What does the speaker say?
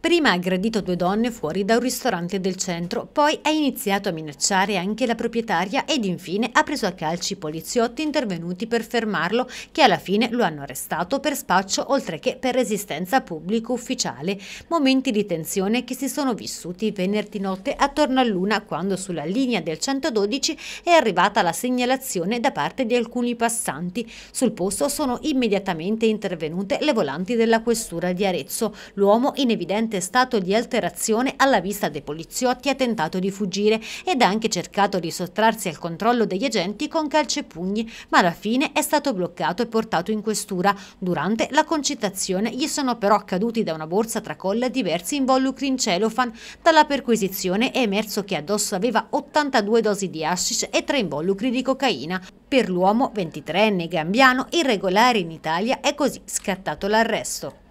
Prima ha aggredito due donne fuori da un ristorante del centro, poi ha iniziato a minacciare anche la proprietaria ed infine ha preso a calci i poliziotti intervenuti per fermarlo che alla fine lo hanno arrestato per spaccio oltre che per resistenza pubblico ufficiale. Momenti di tensione che si sono vissuti venerdì notte attorno all'una quando sulla linea del 112 è arrivata la segnalazione da parte di alcuni passanti. Sul posto sono immediatamente intervenute le volanti della questura di Arezzo. L'uomo in evidente evidente stato di alterazione alla vista dei poliziotti ha tentato di fuggire ed ha anche cercato di sottrarsi al controllo degli agenti con calci e pugni, ma alla fine è stato bloccato e portato in questura. Durante la concitazione gli sono però caduti da una borsa tracolla diversi involucri in celofan. Dalla perquisizione è emerso che addosso aveva 82 dosi di hashish e 3 involucri di cocaina. Per l'uomo, 23enne gambiano, irregolare in Italia, è così scattato l'arresto.